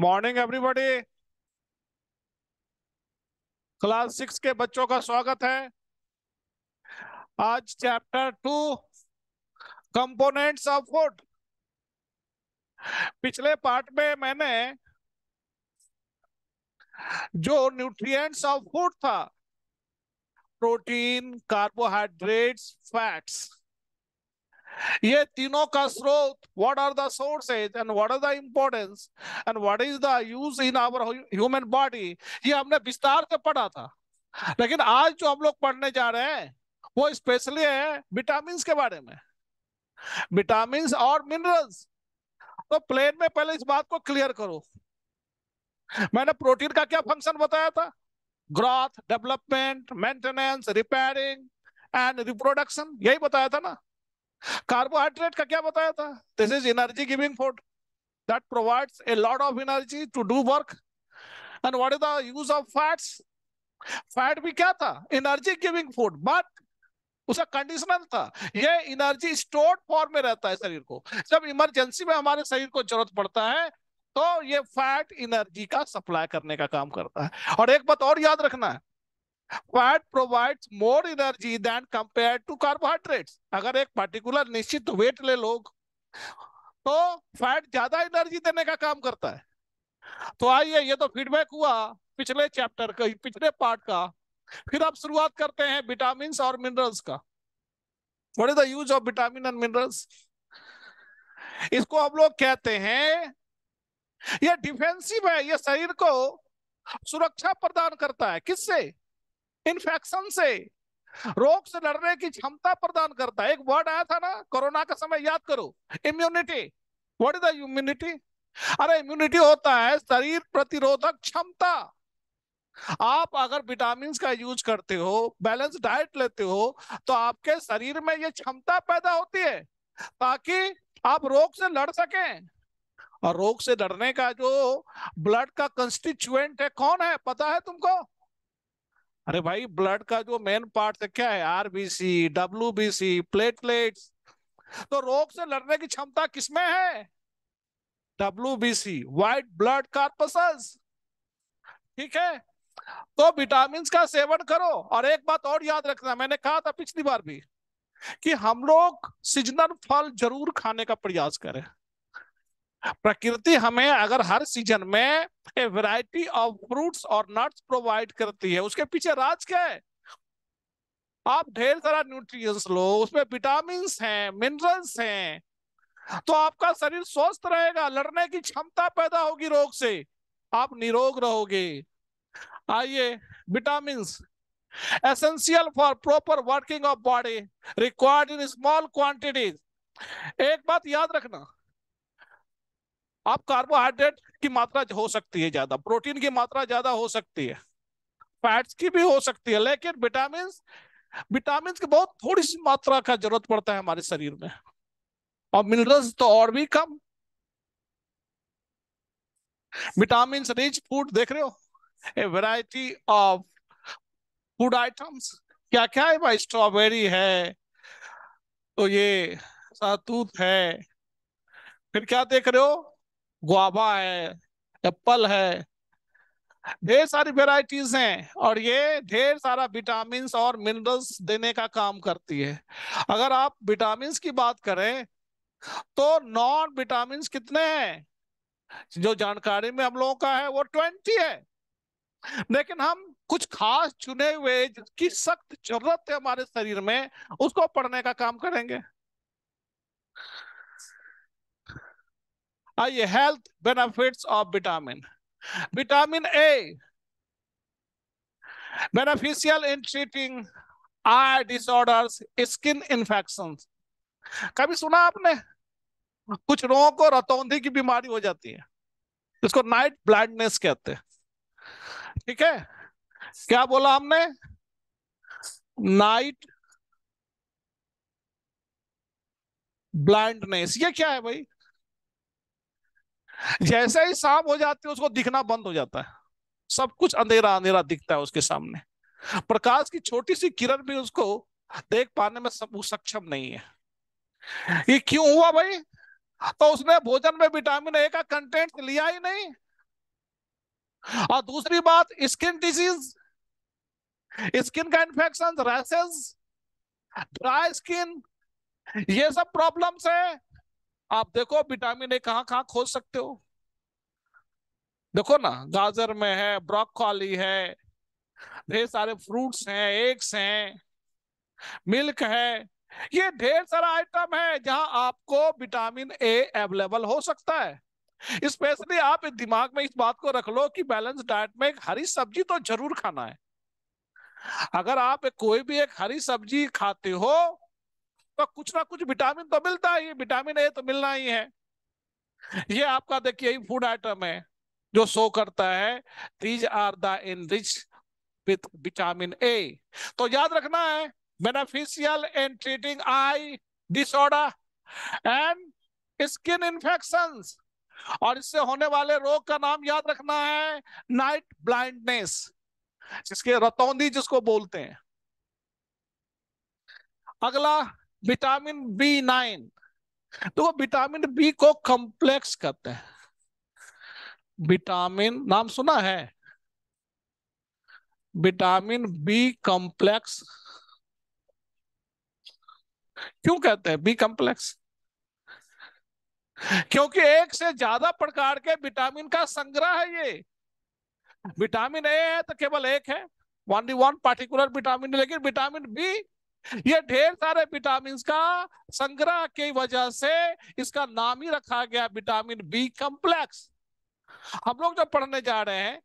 morning everybody class six के बच्चों का स्वागत है आज chapter two components of food पिछले पार्ट में मैंने जो न्यूट्रिएंट्स ऑफ फूड था प्रोटीन कार्बोहाइड्रेट्स फैट्स ये तीनों का स्रोत what are the sources and what are the importance and what is the use in our human body ये हमने विस्तार से पढ़ा था लेकिन आज जो हम लोग पढ़ने जा रहे हैं वो स्पेशली है विटामिन के बारे में विटामिन और मिनरल्स तो प्लेन में पहले इस बात को क्लियर करो मैंने प्रोटीन का क्या फंक्शन बताया था growth development maintenance repairing and reproduction यही बताया था ना कार्बोहाइड्रेट का क्या बताया था this is energy giving food that provides a lot of energy to do work and what is the use of fats fat भी क्या था एनर्जी गिविंग फूड बट उसका कंडीशनल था ये एनर्जी स्टोर्ड फॉर्म में रहता है शरीर को जब इमरजेंसी में हमारे शरीर को जरूरत पड़ता है तो ये फैट एनर्जी का सप्लाई करने का काम करता है और एक बात और याद रखना है fat provides more energy than compare to carbohydrates अगर एक पर्टिकुलर निश्चित वेट ले लोग तो फैट ज्यादा एनर्जी देने का काम करता है तो आइए ये तो फीडबैक हुआ पिछले चैप्टर का पिछले पार्ट का फिर आप शुरुआत करते हैं विटामिन और मिनरल्स का what is the use of vitamin and minerals इसको हम लोग कहते हैं ये डिफेंसिव है ये शरीर को सुरक्षा प्रदान करता है किससे इन्फेक्शन से रोग से लड़ने की क्षमता प्रदान करता है एक वर्ड आया था ना कोरोना का समय याद करो इम्यूनिटी व्हाट इज इम्यूनिटी अरे इम्यूनिटी होता है शरीर प्रतिरोधक क्षमता आप अगर विटामिन का यूज करते हो बैलेंस डाइट लेते हो तो आपके शरीर में ये क्षमता पैदा होती है ताकि आप रोग से लड़ सके और रोग से लड़ने का जो ब्लड का कंस्टिट्यूएंट है कौन है पता है तुमको अरे भाई ब्लड का जो मेन पार्ट है क्या है आरबीसी डब्ल्यूबीसी प्लेटलेट्स तो रोग से लड़ने की क्षमता किसमें है डब्ल्यूबीसी व्हाइट ब्लड कार्पसल्स ठीक है तो विटामिन का सेवन करो और एक बात और याद रखना मैंने कहा था पिछली बार भी कि हम लोग सीजनल फल जरूर खाने का प्रयास करें प्रकृति हमें अगर हर सीजन में ए वैरायटी ऑफ फ्रूट्स और नट्स प्रोवाइड करती है उसके पीछे राज क्या है आप ढेर सारा न्यूट्रिएंट्स लो उसमें विटामिन हैं मिनरल्स हैं तो आपका शरीर स्वस्थ रहेगा लड़ने की क्षमता पैदा होगी रोग से आप निरोग रहोगे आइए vitamin essential for proper working of body required in small quantities एक बात याद रखना आप कार्बोहाइड्रेट की मात्रा हो सकती है ज्यादा प्रोटीन की मात्रा ज्यादा हो सकती है फैट्स की भी हो सकती है लेकिन विटामिन विटामिन की बहुत थोड़ी सी मात्रा का जरूरत पड़ता है हमारे शरीर में और मिनरल्स तो और भी कम विटामिन रिच फूड देख रहे हो a variety of food items क्या क्या है भाई स्ट्रॉबेरी है तो ये सातूत है फिर क्या देख रहे हो गुआबा है एप्पल है ढेर सारी वेराइटीज हैं और ये ढेर सारा विटामिन और मिनरल्स देने का काम करती है अगर आप विटामिन की बात करें तो नॉन विटामिन कितने हैं जो जानकारी में हम लोगों का है वो ट्वेंटी है लेकिन हम कुछ खास चुने हुए जिसकी सख्त जरूरत है हमारे शरीर में उसको पढ़ने का काम करेंगे आइए health benefits of vitamin vitamin A beneficial in treating eye disorders skin infection कभी सुना आपने कुछ लोगों को रतौंधी की बीमारी हो जाती है इसको नाइट ब्लाइंडनेस कहते हैं ठीक है क्या बोला हमने नाइट ब्लाइंडनेस ये क्या है भाई जैसे ही सांप हो जाती है उसको दिखना बंद हो जाता है सब कुछ अंधेरा अंधेरा दिखता है उसके सामने प्रकाश की छोटी सी किरण भी उसको देख पाने में सब सक्षम नहीं है ये क्यों हुआ भाई तो उसने भोजन में विटामिन ए का कंटेंट लिया ही नहीं और दूसरी बात स्किन डिजीज स्किन का इन्फेक्शन रैसेस ड्राई स्किन ये सब प्रॉब्लम्स है आप देखो विटामिन ए कहाँ कहाँ खोज सकते हो देखो ना गाजर में है ब्रोकली है ढेर सारे फ्रूट्स हैं एग्स हैं मिल्क है ये ढेर सारा आइटम है जहां आपको विटामिन ए अवेलेबल हो सकता है स्पेशली आप दिमाग में इस बात को रख लो कि बैलेंस डाइट में एक हरी सब्जी तो जरूर खाना है अगर आप कोई भी एक हरी सब्जी खाते हो तो कुछ ना कुछ विटामिन तो मिलता ही विटामिन ए तो मिलना ही है ये आपका देखिए फूड आइटम है जो शो करता है these are the in rich with vitamin A तो याद रखना है beneficial in treating eye disorder and skin infection और इससे होने वाले रोग का नाम याद रखना है नाइट ब्लाइंडनेस जिसके रतौंदी जिसको बोलते हैं अगला विटामिन बी नाइन तो वो विटामिन बी को कॉम्प्लेक्स कहते हैं विटामिन नाम सुना है विटामिन बी कॉम्प्लेक्स क्यों कहते हैं बी कॉम्प्लेक्स क्योंकि एक से ज्यादा प्रकार के विटामिन का संग्रह है ये विटामिन ए है तो केवल एक है one D one particular vitamin लेकिन विटामिन बी ये ढेर सारे विटामिन का संग्रह की वजह से इसका नाम ही रखा गया विटामिन बी कॉम्प्लेक्स हम लोग जो पढ़ने जा रहे हैं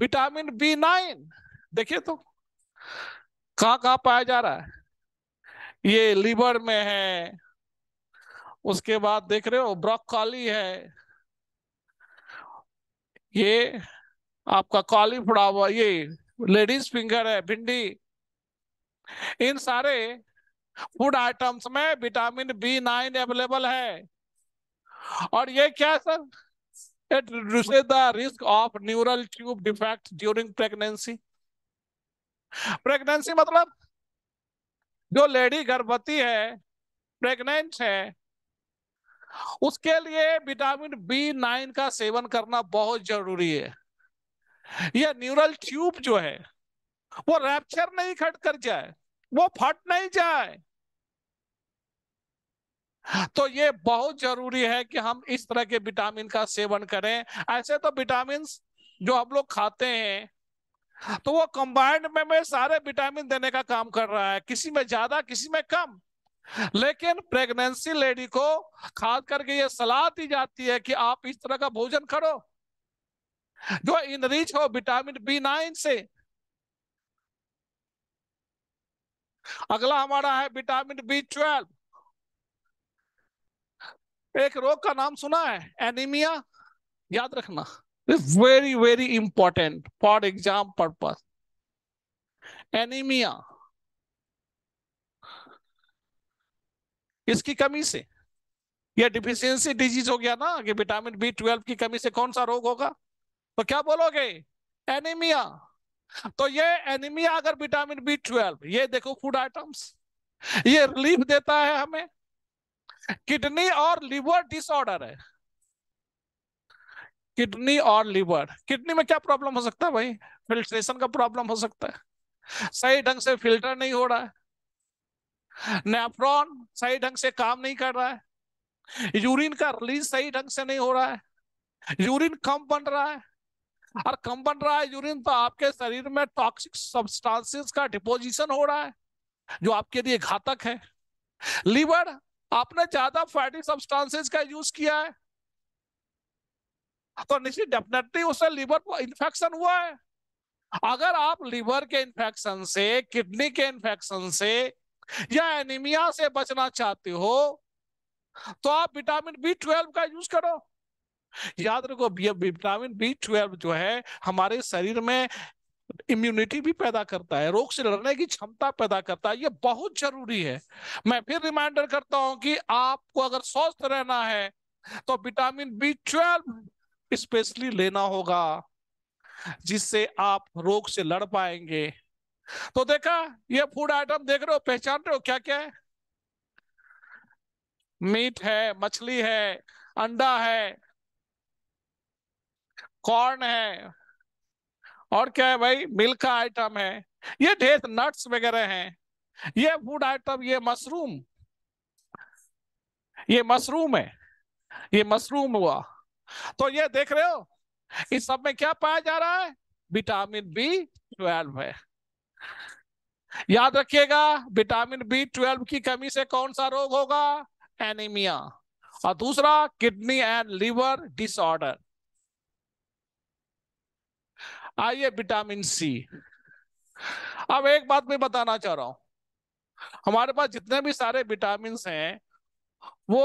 विटामिन बी नाइन देखिए तो कहा कहा पाया जा रहा है ये लीवर में है उसके बाद देख रहे हो ब्रोकली है ये आपका कॉलीफ्लावर ये लेडीज फिंगर है भिंडी इन सारे फूड आइटम्स में विटामिन बी नाइन अवेलेबल है और ये क्या है sir it reduce the risk of neural tube defect during pregnancy pregnancy मतलब जो लेडी गर्भवती है प्रेग्नेंट है उसके लिए विटामिन बी नाइन का सेवन करना बहुत जरूरी है यह न्यूरल ट्यूब जो है वो रैप्चर नहीं खट कर जाए वो फट नहीं जाए तो ये बहुत जरूरी है कि हम इस तरह के विटामिन का सेवन करें ऐसे तो विटामिन जो हम लोग खाते हैं तो वो कंबाइंड में, में सारे विटामिन देने का काम कर रहा है किसी में ज्यादा किसी में कम लेकिन प्रेगनेंसी लेडी को खास करके ये सलाह दी जाती है कि आप इस तरह का भोजन करो जो इनरिच हो विटामिन बी नाइन से अगला हमारा है विटामिन बी ट्वेल्व एक रोग का नाम सुना है एनीमिया याद रखना very very important for exam purpose anaemia इसकी कमी से यह डिफिशियंसी डिजीज हो गया ना कि विटामिन बी ट्वेल्व की कमी से कौन सा रोग होगा तो क्या बोलोगे एनीमिया तो ये एनिमिया अगर विटामिन बी ट्वेल्व ये देखो फूड आइटम्स ये रिलीफ देता है हमें किडनी और लिवर डिसऑर्डर है किडनी और लिवर किडनी में क्या प्रॉब्लम हो सकता है भाई फिल्ट्रेशन का प्रॉब्लम हो सकता है सही ढंग से फिल्टर नहीं हो रहा है नेफ्रॉन सही ढंग से काम नहीं कर रहा है यूरिन का रिलीज सही ढंग से नहीं हो रहा है यूरिन कम बन रहा है और कम बन रहा है यूरिन तो आपके शरीर में टॉक्सिक सब्सटेंसेस का डिपोजिशन हो रहा है जो आपके लिए घातक है लीवर आपने ज्यादा फैटी सब्सटेंसेस का यूज किया है तो निश्चित डेफिनेटली उससे लीवर को इन्फेक्शन हुआ है अगर आप लीवर के इन्फेक्शन से किडनी के इन्फेक्शन से या एनीमिया से बचना चाहते हो तो आप विटामिन बी ट्वेल्व का यूज करो याद रखो विटामिन बी ट्वेल्व जो है हमारे शरीर में इम्यूनिटी भी पैदा करता है रोग से लड़ने की क्षमता पैदा करता है ये बहुत जरूरी है मैं फिर रिमाइंडर करता हूं कि आपको अगर स्वस्थ रहना है तो विटामिन बी ट्वेल्व स्पेशली लेना होगा जिससे आप रोग से लड़ पाएंगे तो देखा ये फूड आइटम देख रहे हो पहचान रहे हो क्या क्या है मीट है मछली है अंडा है कॉर्न है और क्या है भाई मिल्क का आइटम है ये ढेर नट्स वगैरह हैं ये फूड आइटम ये मशरूम ये मशरूम है ये मशरूम हुआ तो ये देख रहे हो इस सब में क्या पाया जा रहा है विटामिन बी ट्वेल्व है याद रखिएगा विटामिन बी ट्वेल्व की कमी से कौन सा रोग होगा एनीमिया और दूसरा किडनी एंड लीवर डिसऑर्डर आइए विटामिन सी अब एक बात मैं बताना चाह रहा हूं हमारे पास जितने भी सारे विटामिन हैं वो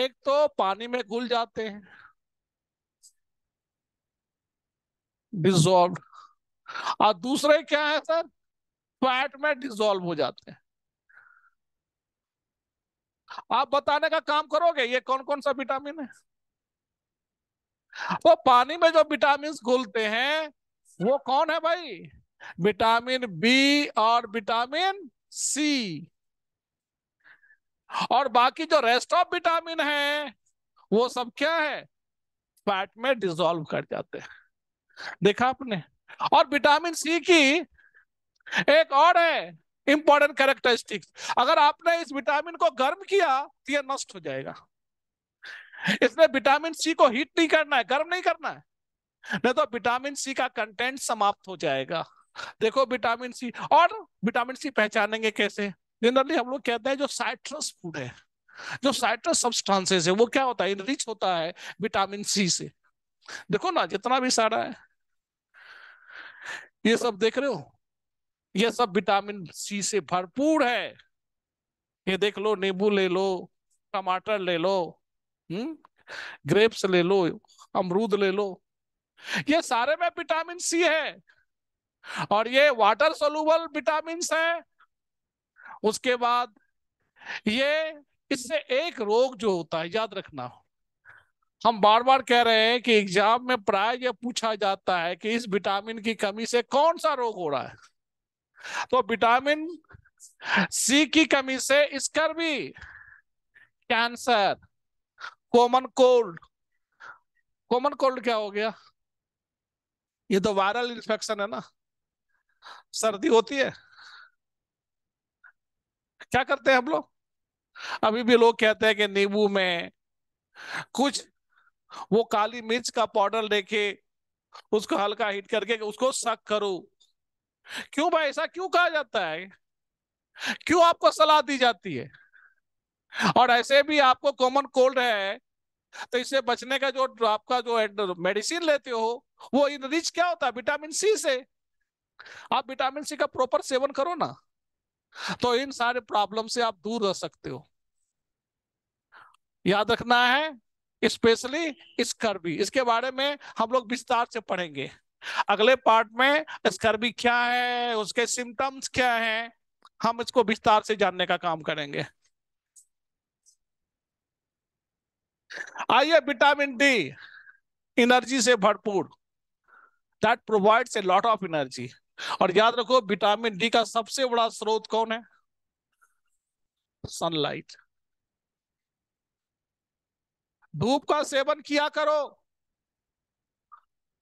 एक तो पानी में घुल जाते हैं डिजोल्व और दूसरे क्या है सर फैट में डिजोल्व हो जाते हैं आप बताने का काम करोगे ये कौन कौन सा विटामिन है वो पानी में जो विटामिन घुलते हैं वो कौन है भाई विटामिन बी और विटामिन सी और बाकी जो रेस्ट ऑफ विटामिन है वो सब क्या है फैट में डिजोल्व कर जाते हैं देखा आपने और विटामिन सी की एक और है इंपॉर्टेंट कैरेक्टरिस्टिक्स अगर आपने इस विटामिन को गर्म किया तो यह नष्ट हो जाएगा इसमें विटामिन सी को हीट नहीं करना है गर्म नहीं करना है नहीं तो विटामिन सी का कंटेंट समाप्त हो जाएगा देखो विटामिन सी और विटामिन सी पहचानेंगे कैसे जनरली हम लोग कहते हैं जो साइट्रस फूड है जो साइट्रस सब्सटेंसेस है वो क्या होता है इनरिच होता है विटामिन सी से देखो ना जितना भी सारा है ये सब देख रहे हो ये सब विटामिन सी से भरपूर है ये देख लो नींबू ले लो टमाटर ले लो हम्म ग्रेप्स ले लो अमरूद ले लो ये सारे में विटामिन सी है और ये वाटर सोलूबल विटामिन है उसके बाद ये इससे एक रोग जो होता है याद रखना हम बार बार कह रहे हैं कि एग्जाम में प्राय ये पूछा जाता है कि इस विटामिन की कमी से कौन सा रोग हो रहा है तो विटामिन सी की कमी से भी cancer common cold common cold क्या हो गया ये तो वायरल इन्फेक्शन है ना सर्दी होती है क्या करते हैं हम लोग अभी भी लोग कहते हैं कि नींबू में कुछ वो काली मिर्च का पाउडर लेके उसको हल्का हीट करके उसको शक करो क्यों भाई ऐसा क्यों कहा जाता है क्यों आपको सलाह दी जाती है और ऐसे भी आपको कॉमन कोल्ड है तो इससे बचने का जो आपका जो मेडिसिन लेते हो वो रिच क्या होता है विटामिन सी से आप विटामिन सी का प्रॉपर सेवन करो ना तो इन सारे प्रॉब्लम से आप दूर रह सकते हो याद रखना है स्पेशली स्कर्बी इसके बारे में हम लोग विस्तार से पढ़ेंगे अगले पार्ट में स्कर्बी क्या है उसके सिम्टम्स क्या हैं हम इसको विस्तार से जानने का काम करेंगे आइए विटामिन डी एनर्जी से भरपूर that provides a lot of energy और याद रखो विटामिन डी का सबसे बड़ा स्रोत कौन है सनलाइट धूप का सेवन किया करो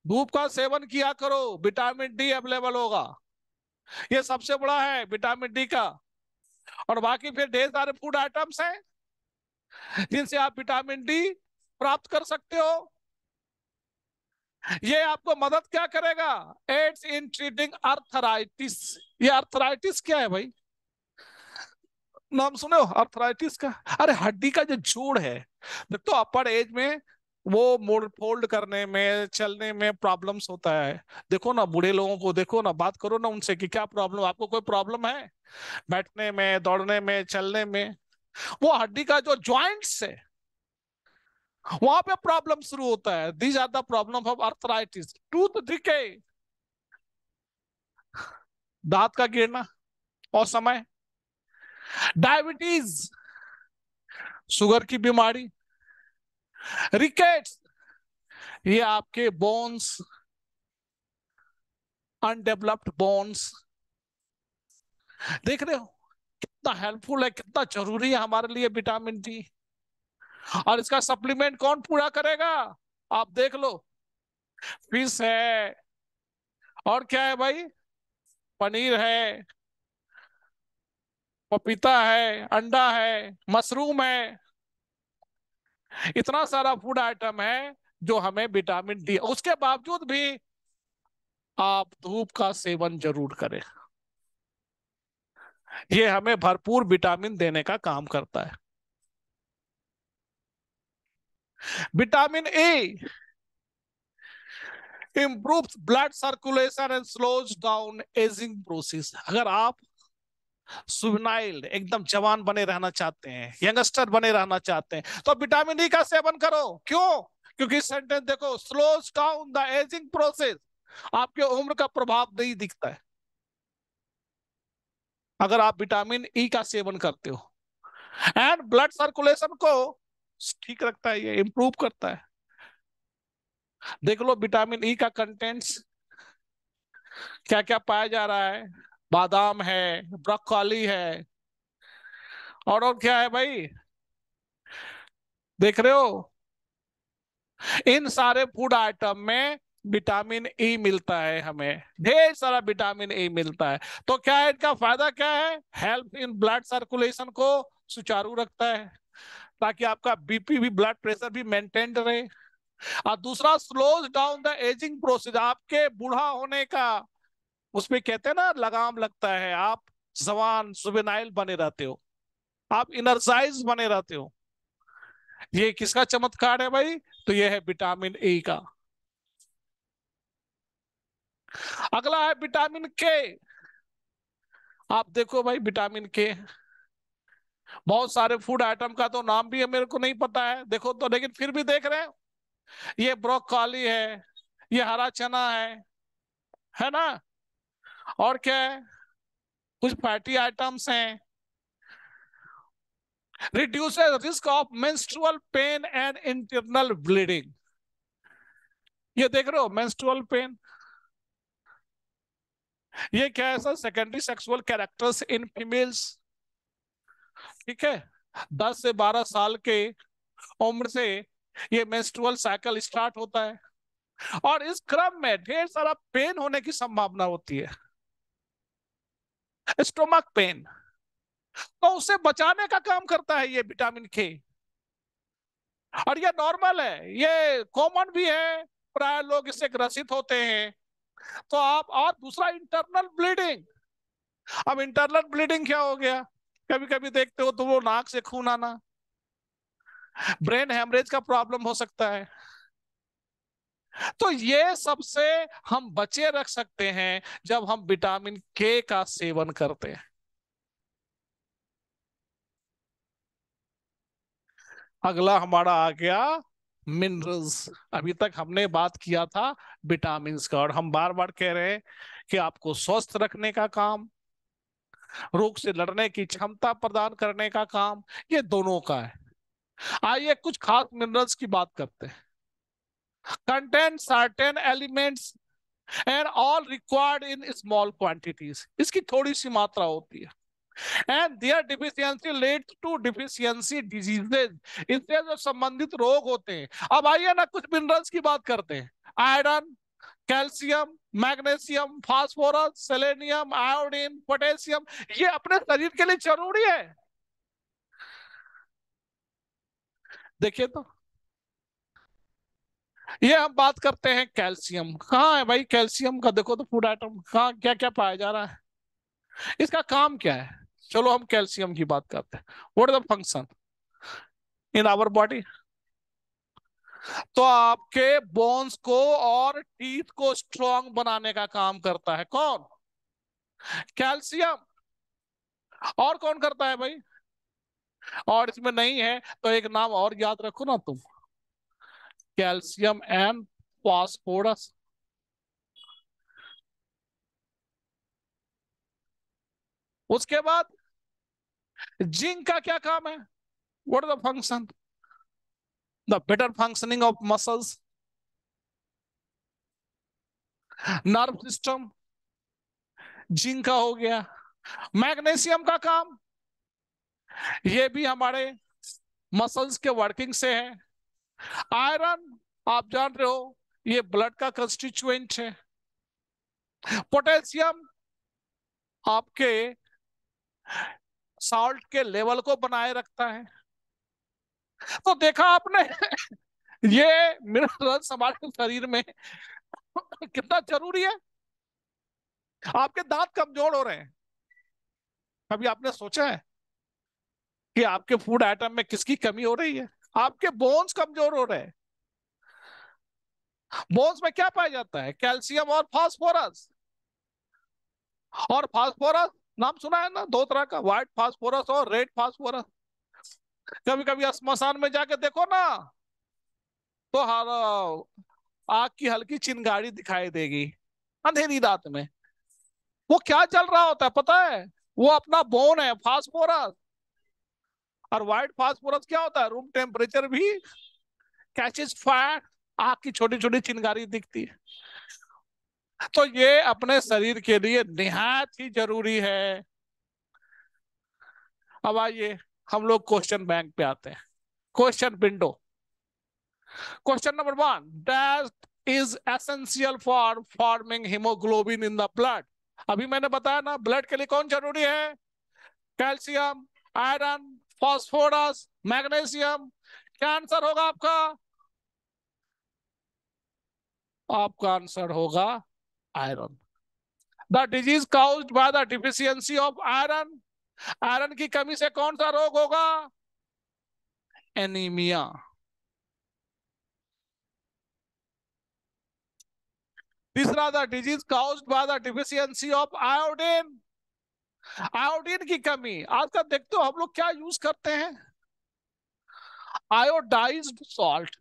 धूप का सेवन किया करो विटामिन डी अवेलेबल होगा ये सबसे बड़ा है विटामिन डी का और बाकी फिर ढेर सारे फूड आइटम्स हैं जिनसे आप विटामिन डी प्राप्त कर सकते हो ये आपको मदद क्या करेगा एड्स इन ट्रीटिंग अर्थराइटिस ये अर्थराइटिस क्या है भाई नाम सुने हो अर्थराइटिस का अरे हड्डी का जो जोड़ है तो अपर एज में वो मोड़ फोल्ड करने में चलने में प्रॉब्लम्स होता है देखो ना बूढ़े लोगों को देखो ना बात करो ना उनसे कि क्या प्रॉब्लम आपको कोई प्रॉब्लम है बैठने में दौड़ने में चलने में वो हड्डी का जो ज्वाइंट है वहां पे प्रॉब्लम शुरू होता है these are the problem of arthritis tooth दिखे दांत का गिरना और समय डायबिटीज शुगर की बीमारी रिकेट्स ये आपके बोन्स अनडेवलप्ड बोन्स देख रहे हो कितना हेल्पफुल है कितना जरूरी है हमारे लिए विटामिन डी और इसका सप्लीमेंट कौन पूरा करेगा आप देख लो फिश है और क्या है भाई पनीर है पपीता है अंडा है मशरूम है इतना सारा फूड आइटम है जो हमें विटामिन डी उसके बावजूद भी आप धूप का सेवन जरूर करें ये हमें भरपूर विटामिन देने का काम करता है vitamin A improves blood circulation and slows down ageing process अगर आप सुविनाइल्ड एकदम जवान बने रहना चाहते हैं यंगस्टर बने रहना चाहते हैं तो विटामिन ई e का सेवन करो क्यों क्योंकि सेंटेंस देखो slows down the ageing process आपके उम्र का प्रभाव नहीं दिखता है अगर आप विटामिन ई e का सेवन करते हो एंड ब्लड सर्कुलेशन को ठीक रखता है ये इंप्रूव करता है देख लो विटामिन ई e का कंटेंट्स क्या क्या पाया जा रहा है बादाम है ब्रोकली है और और क्या है भाई देख रहे हो इन सारे फूड आइटम में विटामिन ई e मिलता है हमें ढेर सारा विटामिन ई e मिलता है तो क्या है इनका फायदा क्या है हेल्प इन ब्लड सर्कुलेशन को सुचारू रखता है ताकि आपका बीपी भी ब्लड प्रेशर भी मेंटेन रहे और दूसरा slows down the ageing process आपके बूढ़ा होने का उसमें कहते हैं ना लगाम लगता है आप जवान सुबेनाइल बने रहते हो आप इनर्जाइज बने रहते हो ये किसका चमत्कार है भाई तो ये है विटामिन ए e का अगला है विटामिन के आप देखो भाई विटामिन के बहुत सारे फूड आइटम का तो नाम भी है मेरे को नहीं पता है देखो तो लेकिन फिर भी देख रहे हैं ये ब्रोकॉली है ये हरा चना है है ना और क्या है कुछ फैटी आइटम्स हैं reduce risk of menstrual pain and internal bleeding ये देख रहे हो मेंस्ट्रुअल पेन ये क्या है sir secondary sexual characters in females ठीक है दस से बारह साल के उम्र से ये मेस्ट्रुअल साइकिल स्टार्ट होता है और इस क्रम में ढेर सारा पेन होने की संभावना होती है स्टोमक पेन तो उसे बचाने का काम करता है ये विटामिन के और ये नॉर्मल है ये कॉमन भी है प्राय लोग इससे ग्रसित होते हैं तो आप और दूसरा इंटरनल ब्लीडिंग अब इंटरनल ब्लीडिंग क्या हो गया कभी कभी देखते हो तो वो नाक से खून आना ब्रेन हेमरेज का प्रॉब्लम हो सकता है तो ये सबसे हम बचे रख सकते हैं जब हम विटामिन के का सेवन करते हैं अगला हमारा आ गया मिनरल्स अभी तक हमने बात किया था विटामिन का और हम बार बार कह रहे हैं कि आपको स्वस्थ रखने का काम रोग से लड़ने की क्षमता प्रदान करने का काम ये दोनों का है आइए कुछ खास मिनरल्स की बात करते हैं content certain elements and all required in small quantities इसकी थोड़ी सी मात्रा होती है and their deficiency led to deficiency diseases इससे जो संबंधित रोग होते हैं अब आइए ना कुछ मिनरल्स की बात करते हैं iron calcium magnesium phosphorus selenium iodine potassium ये अपने शरीर के लिए जरूरी है देखिए तो ये हम बात करते हैं कैल्शियम कहाँ है भाई कैल्शियम का देखो तो फूड आइटम कहाँ क्या क्या पाया जा रहा है इसका काम क्या है चलो हम कैल्शियम की बात करते हैं what the function in our body तो आपके बोन्स को और टीथ को स्ट्रॉन्ग बनाने का काम करता है कौन कैल्शियम और कौन करता है भाई और इसमें नहीं है तो एक नाम और याद रखो ना तुम कैल्शियम एंड फॉस्फोरस उसके बाद जिंक का क्या काम है what the function the better functioning of muscles nerve system zinc का हो गया मैग्नेशियम का काम ये भी हमारे मसल्स के वर्किंग से है आयरन आप जान रहे हो ये ब्लड का कंस्टिट्यूएंट है पोटेशियम आपके सॉल्ट के लेवल को बनाए रखता है तो देखा आपने ये मिनरल्स हमारे शरीर में कितना जरूरी है आपके दांत कमजोर हो रहे हैं कभी आपने सोचा है कि आपके फूड आइटम में किसकी कमी हो रही है आपके बोन्स कमजोर हो रहे हैं बोन्स में क्या पाया जाता है कैल्शियम और फास्फोरस और फास्फोरस नाम सुना है ना दो तरह का व्हाइट फास्फोरस और रेड फास्फोरस कभी कभी स्मशान में जाके देखो ना तो हर आग की हल्की चिंगारी दिखाई देगी अंधेरी रात में वो क्या चल रहा होता है पता है वो अपना बोन है फास्फोरस और व्हाइट फास्फोरस क्या होता है रूम टेम्परेचर भी कैचेज फायर आग की छोटी छोटी चिंगारी दिखती है तो ये अपने शरीर के लिए निहायत ही जरूरी है अब आइए हम लोग क्वेश्चन बैंक पे आते हैं question window question number one डेस्ट is essential for forming haemoglobin in the blood अभी मैंने बताया ना ब्लड के लिए कौन जरूरी है कैल्शियम आयरन फॉस्फोरस मैग्नेशियम क्या आंसर होगा आपका आपका आंसर होगा iron the disease caused by the deficiency of iron iron की कमी से कौन सा रोग होगा एनीमिया तीसरा the disease caused by the deficiency of iodine iodine की कमी आजकल देखते हो हम लोग क्या यूज करते हैं आयोडाइज्ड सॉल्ट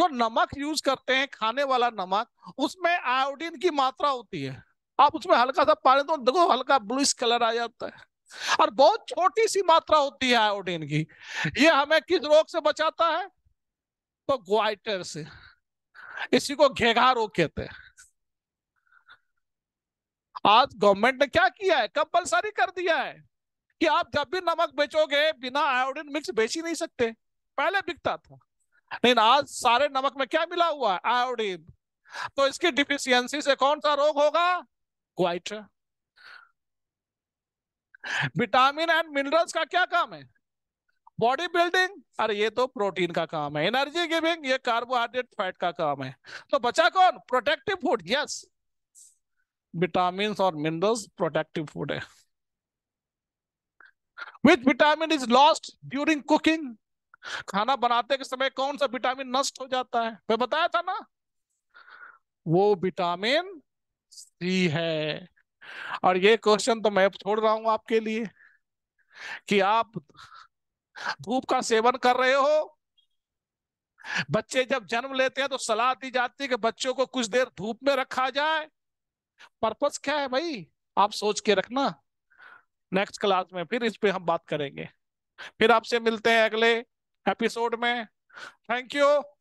जो नमक यूज करते हैं खाने वाला नमक उसमें आयोडीन की मात्रा होती है आप उसमें हल्का सा पानी तो देखो हल्का ब्लूस कलर आ जाता है और बहुत छोटी सी मात्रा होती है आयोडीन की ये हमें किस रोग से बचाता है तो ग्वाइटर से इसी को घेघा रोग कहते हैं आज गवर्नमेंट ने क्या किया है कंपलसरी कर दिया है कि आप जब भी नमक बेचोगे बिना आयोडीन मिक्स बेच ही नहीं सकते पहले बिकता था लेकिन आज सारे नमक में क्या मिला हुआ है आयोडीन तो इसकी डिफिशियंसी से कौन सा रोग होगा क्वाइट विटामिन एंड मिनरल्स का क्या काम है बॉडी बिल्डिंग अरे ये तो प्रोटीन का काम है एनर्जी गिविंग ये कार्बोहाइड्रेट फैट का काम है तो बचा कौन प्रोटेक्टिव फूड यस विटामिन और मिनरल्स प्रोटेक्टिव फूड है which vitamin is lost during cooking खाना बनाते के समय कौन सा विटामिन नष्ट हो जाता है मैं बताया था ना वो विटामिन सी है और ये क्वेश्चन तो मैं छोड़ रहा हूं आपके लिए कि आप धूप का सेवन कर रहे हो बच्चे जब जन्म लेते हैं तो सलाह दी जाती है कि बच्चों को कुछ देर धूप में रखा जाए पर्पस क्या है भाई आप सोच के रखना नेक्स्ट क्लास में फिर इस पे हम बात करेंगे फिर आपसे मिलते हैं अगले एपिसोड में थैंक यू